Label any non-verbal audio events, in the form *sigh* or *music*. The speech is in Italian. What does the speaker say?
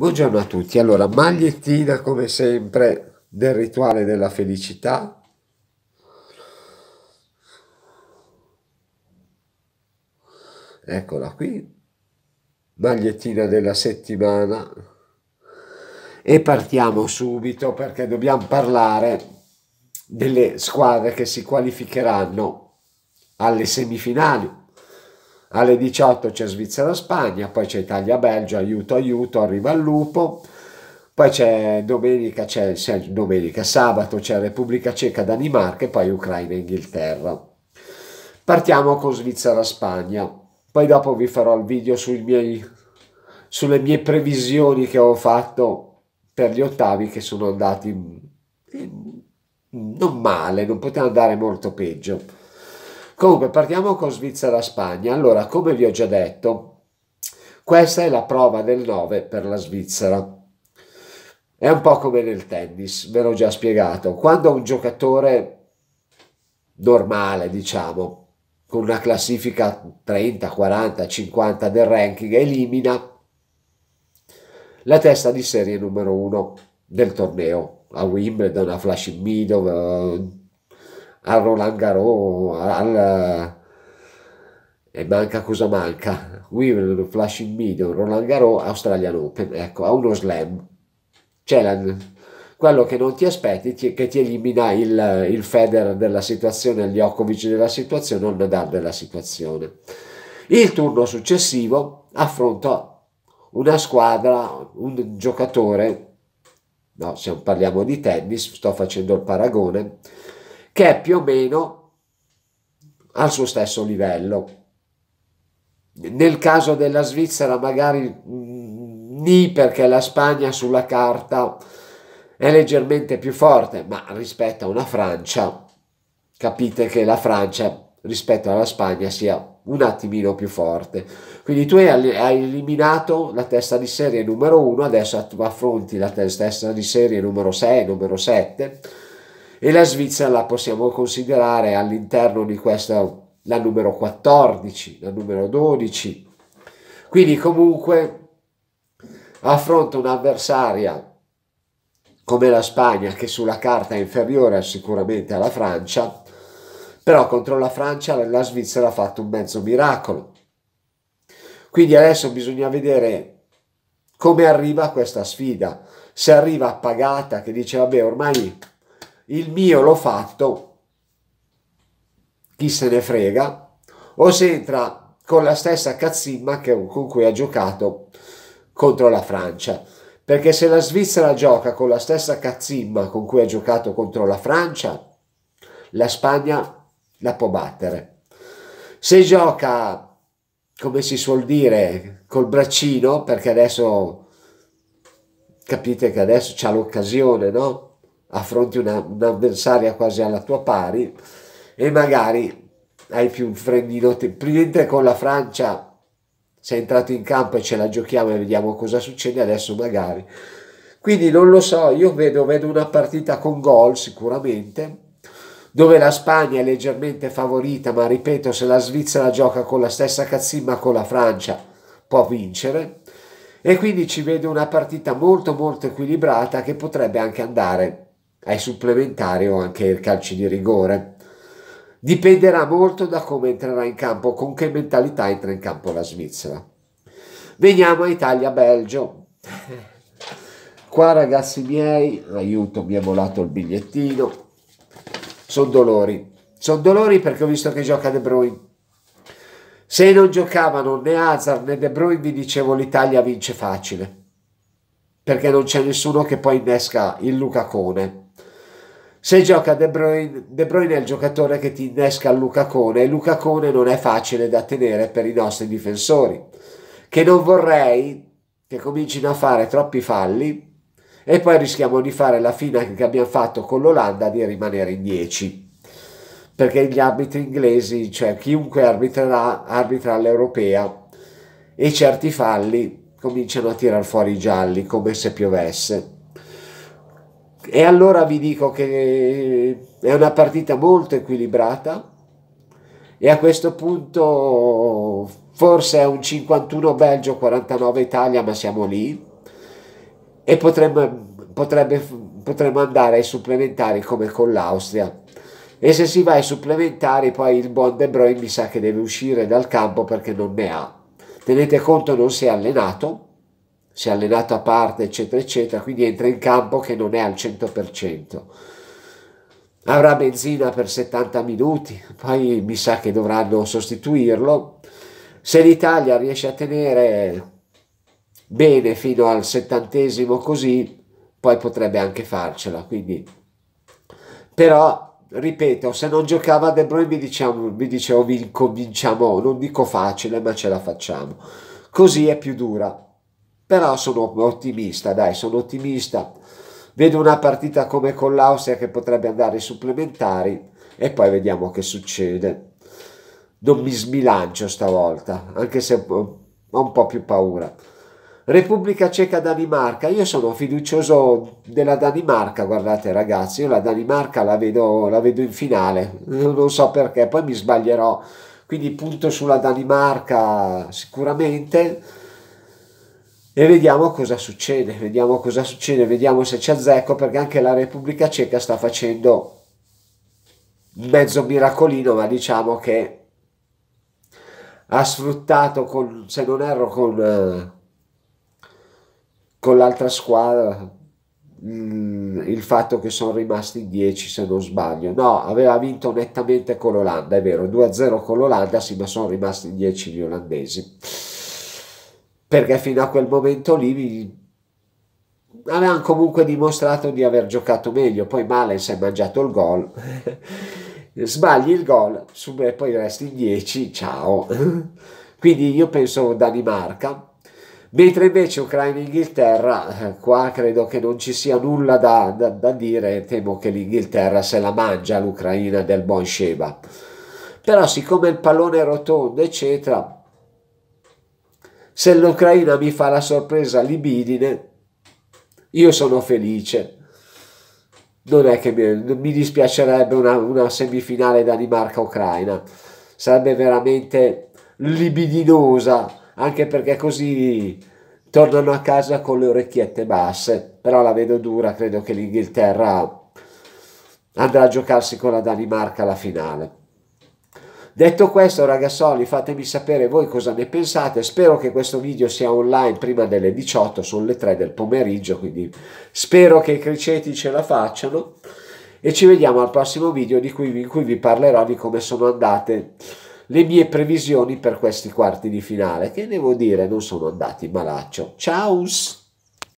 Buongiorno a tutti, allora magliettina come sempre del rituale della felicità. Eccola qui, magliettina della settimana e partiamo subito perché dobbiamo parlare delle squadre che si qualificheranno alle semifinali alle 18 c'è Svizzera-Spagna, poi c'è Italia-Belgio, aiuto aiuto, arriva il lupo, poi c'è domenica, c'è, domenica, sabato c'è Repubblica Ceca, Danimarca e poi Ucraina-Inghilterra. Partiamo con Svizzera-Spagna, poi dopo vi farò il video miei, sulle mie previsioni che ho fatto per gli ottavi che sono andati non male, non poteva andare molto peggio. Comunque partiamo con Svizzera-Spagna. Allora, come vi ho già detto, questa è la prova del 9 per la Svizzera. È un po' come nel tennis, ve l'ho già spiegato. Quando un giocatore normale, diciamo, con una classifica 30, 40, 50 del ranking, elimina la testa di serie numero 1 del torneo a Wimbledon, a Flushing Meadow, a Roland Garros, al... Eh, e manca cosa manca, Wimbledon, Flushing Meadow, Roland Garros, Australian Open, ecco, a uno slam. C'è cioè, la... quello che non ti aspetti ti... che ti elimina il, il Federer della situazione, gli Djokovic della situazione il Nadal della situazione. Il turno successivo affronta una squadra, un giocatore, no, se parliamo di tennis, sto facendo il paragone, che è più o meno al suo stesso livello. Nel caso della Svizzera magari mm, ni perché la Spagna sulla carta è leggermente più forte, ma rispetto a una Francia capite che la Francia rispetto alla Spagna sia un attimino più forte. Quindi tu hai eliminato la testa di serie numero 1, adesso affronti la testa di serie numero 6, numero 7 e la Svizzera la possiamo considerare all'interno di questa la numero 14, la numero 12. Quindi comunque affronta un'avversaria come la Spagna che sulla carta è inferiore sicuramente alla Francia, però contro la Francia la Svizzera ha fatto un mezzo miracolo. Quindi adesso bisogna vedere come arriva questa sfida, se arriva appagata che dice vabbè ormai il mio l'ho fatto, chi se ne frega, o se entra con la stessa cazzimma che, con cui ha giocato contro la Francia. Perché se la Svizzera gioca con la stessa cazzimma con cui ha giocato contro la Francia, la Spagna la può battere. Se gioca come si suol dire, col braccino, perché adesso capite che adesso c'ha l'occasione, no? affronti un'avversaria un quasi alla tua pari e magari hai più un frenino mentre con la Francia sei entrato in campo e ce la giochiamo e vediamo cosa succede adesso magari quindi non lo so io vedo, vedo una partita con gol sicuramente dove la Spagna è leggermente favorita ma ripeto se la Svizzera gioca con la stessa cazzimma con la Francia può vincere e quindi ci vedo una partita molto molto equilibrata che potrebbe anche andare ai supplementari o anche ai calci di rigore. Dipenderà molto da come entrerà in campo, con che mentalità entra in campo la Svizzera. Veniamo a Italia-Belgio. *laughs* Qua ragazzi miei, aiuto, mi è volato il bigliettino. Sono dolori. Sono dolori perché ho visto che gioca De Bruyne. Se non giocavano né Hazard né De Bruyne, vi dicevo l'Italia vince facile. Perché non c'è nessuno che poi innesca il Lucacone. Se gioca De Bruyne, De Bruyne è il giocatore che ti innesca Lucacone e Lucacone non è facile da tenere per i nostri difensori, che non vorrei che comincino a fare troppi falli e poi rischiamo di fare la fine che abbiamo fatto con l'Olanda di rimanere in 10 perché gli arbitri inglesi, cioè chiunque arbitrerà, arbitra all'europea e certi falli cominciano a tirar fuori i gialli come se piovesse. E allora vi dico che è una partita molto equilibrata e a questo punto forse è un 51 Belgio, 49 Italia, ma siamo lì e potremmo, potrebbe, potremmo andare ai supplementari come con l'Austria. E se si va ai supplementari poi il buon De Bruyne mi sa che deve uscire dal campo perché non ne ha. Tenete conto non si è allenato si è allenato a parte, eccetera, eccetera, quindi entra in campo che non è al 100%. Avrà benzina per 70 minuti, poi mi sa che dovranno sostituirlo. Se l'Italia riesce a tenere bene fino al settantesimo così, poi potrebbe anche farcela. Quindi. Però, ripeto, se non giocava De Bruyne mi, diciamo, mi dicevo vi vinciamo, non dico facile, ma ce la facciamo. Così è più dura però sono ottimista, dai, sono ottimista. Vedo una partita come con l'Austria che potrebbe andare ai supplementari e poi vediamo che succede. Non mi sbilancio stavolta, anche se ho un po' più paura. Repubblica Ceca Danimarca, io sono fiducioso della Danimarca, guardate ragazzi, io la Danimarca la vedo, la vedo in finale, non so perché, poi mi sbaglierò, quindi punto sulla Danimarca sicuramente e vediamo cosa succede, vediamo cosa succede, vediamo se c'è azzecco perché anche la Repubblica Ceca sta facendo mezzo miracolino, ma diciamo che ha sfruttato con, se non erro con, eh, con l'altra squadra mm, il fatto che sono rimasti in 10 se non sbaglio no aveva vinto nettamente con l'Olanda è vero 2-0 con l'Olanda sì ma sono rimasti in 10 gli olandesi perché fino a quel momento lì avevano comunque dimostrato di aver giocato meglio, poi male si è mangiato il gol, *laughs* sbagli il gol, e poi resti in 10, ciao. *laughs* Quindi io penso Danimarca, mentre invece Ucraina Inghilterra, eh, qua credo che non ci sia nulla da, da, da dire, temo che l'Inghilterra se la mangia l'Ucraina del buon Sheba. Però siccome il pallone è rotondo, eccetera, se l'Ucraina mi fa la sorpresa libidine, io sono felice. Non è che mi, mi dispiacerebbe una, una semifinale Danimarca-Ucraina, sarebbe veramente libidinosa, anche perché così tornano a casa con le orecchiette basse. Però la vedo dura, credo che l'Inghilterra andrà a giocarsi con la Danimarca alla finale. Detto questo ragazzoli fatemi sapere voi cosa ne pensate, spero che questo video sia online prima delle 18, sono le 3 del pomeriggio, quindi spero che i criceti ce la facciano e ci vediamo al prossimo video cui, in cui vi parlerò di come sono andate le mie previsioni per questi quarti di finale, che devo dire non sono andati malaccio. Ciao!